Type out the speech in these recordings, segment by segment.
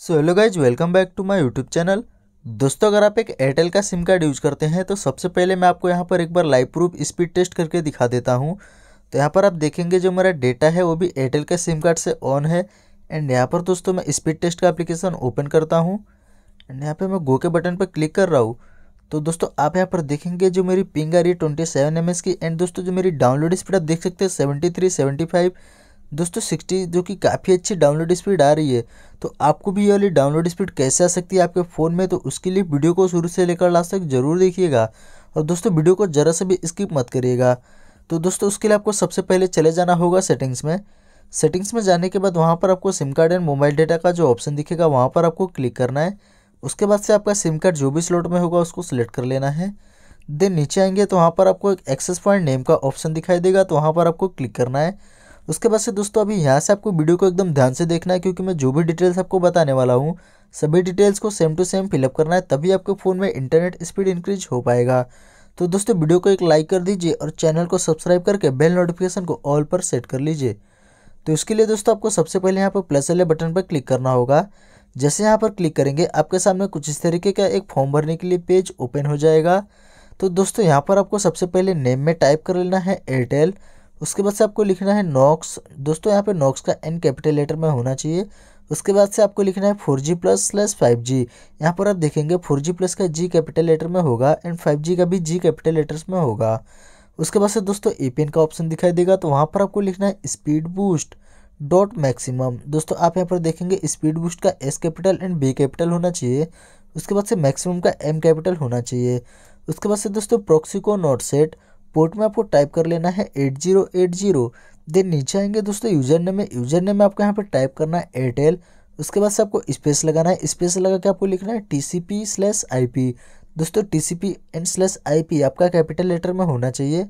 so hello guys welcome back to my YouTube channel दोस्तों अगर आप एक एयरटेल का सिम कार्ड यूज करते हैं तो सबसे पहले मैं आपको यहाँ पर एक बार लाइव प्रूफ स्पीड टेस्ट करके दिखा देता हूँ तो यहाँ पर आप देखेंगे जो मेरा डेटा है वो भी एयरटेल का सिम कार्ड से ऑन है एंड यहाँ पर दोस्तों मैं स्पीड टेस्ट का अप्लीकेशन ओपन करता हूँ एंड यहाँ पर मैं गो के बटन पर क्लिक कर रहा हूँ तो दोस्तों आप यहाँ पर देखेंगे जो मेरी पिंग आ रही है ट्वेंटी सेवन एम एस की एंड दोस्तों जो मेरी डाउनलोड स्पीड आप देख सकते हैं सेवेंटी थ्री सेवेंटी फाइव दोस्तों सिक्सटी जो कि काफ़ी अच्छी डाउनलोड स्पीड आ रही है तो आपको भी ये वाली डाउनलोड स्पीड कैसे आ सकती है आपके फ़ोन में तो उसके लिए वीडियो को शुरू से लेकर लास्ट तक ज़रूर देखिएगा और दोस्तों वीडियो को ज़रा से भी स्किप मत करिएगा तो दोस्तों उसके लिए आपको सबसे पहले चले जाना होगा सेटिंग्स में सेटिंग्स में जाने के बाद वहाँ पर आपको SIM card and mobile data का जो ऑप्शन दिखेगा वहाँ पर आपको क्लिक करना है उसके बाद से आपका सिम कार्ड जो भी स्लॉट में होगा उसको सिलेक्ट कर लेना है देन नीचे आएंगे तो वहाँ पर आपको एक एक्सेस पॉइंट नेम का ऑप्शन दिखाई देगा तो वहाँ पर आपको क्लिक करना है उसके बाद से दोस्तों अभी यहाँ से आपको वीडियो को एकदम ध्यान से देखना है क्योंकि मैं जो भी डिटेल्स आपको बताने वाला हूँ सभी डिटेल्स को सेम टू सेम फिलअप करना है तभी आपके फ़ोन में इंटरनेट स्पीड इंक्रीज हो पाएगा तो दोस्तों वीडियो को एक लाइक कर दीजिए और चैनल को सब्सक्राइब करके बेल नोटिफिकेशन को ऑल पर सेट कर लीजिए तो इसके लिए दोस्तों आपको सबसे पहले यहाँ पर प्लस वाले बटन पर क्लिक करना होगा जैसे यहाँ पर क्लिक करेंगे आपके सामने कुछ इस तरीके का एक फॉर्म भरने के लिए पेज ओपन हो जाएगा तो दोस्तों यहाँ पर आपको सबसे पहले नेम में टाइप कर लेना है एयरटेल उसके बाद से आपको लिखना है नॉक्स दोस्तों यहाँ पे नॉक्स का एन कैपिटल लेटर में होना चाहिए उसके बाद से आपको लिखना है four G plus plus five G यहाँ पर आप देखेंगे फोर जी प्लस का जी कैपिटल लेटर में होगा एंड फाइव जी का भी जी कैपिटल लेटर्स में होगा उसके बाद से दोस्तों ए का ऑप्शन दिखाई देगा तो वहाँ पर आपको लिखना है स्पीड बूस्ट डॉट मैक्सिमम दोस्तों आप यहाँ पर देखेंगे स्पीड बूस्ट का S capital and B capital होना चाहिए उसके बाद से मैक्सिमम का एम कैपिटल होना चाहिए उसके बाद से दोस्तों प्रोक्सिको नॉट सेट पोर्ट में आपको टाइप कर लेना है eight zero eight zero then नीचे आएंगे दोस्तों यूजर नेम में यूजर नेम में आपको यहाँ पर टाइप करना है एयरटेल उसके बाद से आपको स्पेस लगाना है स्पेस लगा के आपको लिखना है T C P slash I P दोस्तों T C P and slash I P आपका कैपिटल लेटर में होना चाहिए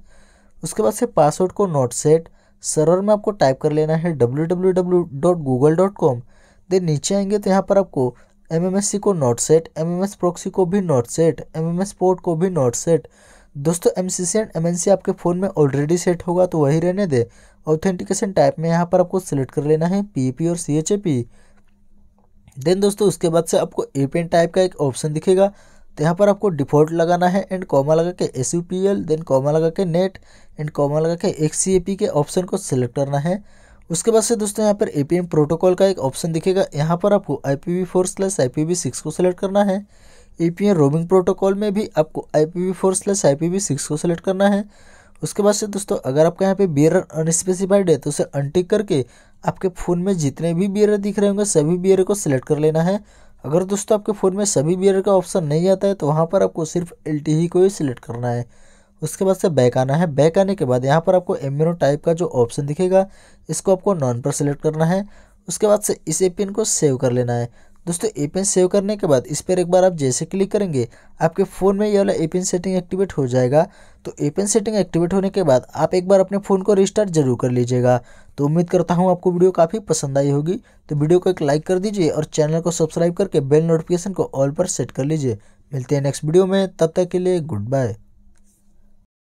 उसके बाद से पासवर्ड को नोट सेट सर्वर में आपको टाइप कर लेना है W W W dot Google dot com then नीचे आएंगे तो यहाँ पर आपको एम एम एस सी को not set M M S proxy को भी not set M M S port को भी नोट सेट दोस्तों M C C and M N C आपके फ़ोन में ऑलरेडी सेट होगा तो वही रहने दे ऑथेंटिकेशन टाइप में यहाँ पर आपको सिलेक्ट कर लेना है पी पी और C H A P then दोस्तों उसके बाद से आपको ए पी एन टाइप का एक ऑप्शन दिखेगा तो यहाँ पर आपको डिफ़ॉल्ट लगाना है एंड कॉमा लगा के S U P L then comma लगा के नेट एंड कॉमा लगा के एक सी ए पी के ऑप्शन को सिलेक्ट करना है उसके बाद से दोस्तों यहाँ पर ए पी एम प्रोटोकॉल का एक ऑप्शन दिखेगा यहाँ पर आपको I P V four slash I P V six को सिलेक्ट करना है ई पी रोमिंग प्रोटोकॉल में भी आपको I P V four slash I P V six को सेलेक्ट करना है उसके बाद से दोस्तों अगर आपका यहाँ पे बियर अनस्पेसिफाइड है तो उसे अनटिक करके आपके फ़ोन में जितने भी बियर दिख रहे होंगे सभी बियर को सिलेक्ट कर लेना है अगर दोस्तों आपके फ़ोन में सभी बियर का ऑप्शन नहीं आता है तो वहाँ पर आपको सिर्फ एल ही e को ही सिलेक्ट करना है उसके बाद से बैक आना है बैक आने के बाद यहाँ पर आपको एम्यूनो टाइप का जो ऑप्शन दिखेगा इसको आपको नॉन पर सिलेक्ट करना है उसके बाद से इस पिन को सेव कर लेना है दोस्तों ए पेन सेव करने के बाद इस पर एक बार आप जैसे क्लिक करेंगे आपके फ़ोन में ये वाला ए पेन सेटिंग एक्टिवेट हो जाएगा तो ए पेन सेटिंग एक्टिवेट होने के बाद आप एक बार अपने फ़ोन को रिस्टार्ट जरूर कर लीजिएगा तो उम्मीद करता हूँ आपको वीडियो काफ़ी पसंद आई होगी तो वीडियो को एक लाइक कर दीजिए और चैनल को सब्सक्राइब करके बेल नोटिफिकेशन को ऑल पर सेट कर लीजिए मिलते हैं नेक्स्ट वीडियो में तब तक के लिए गुड बाय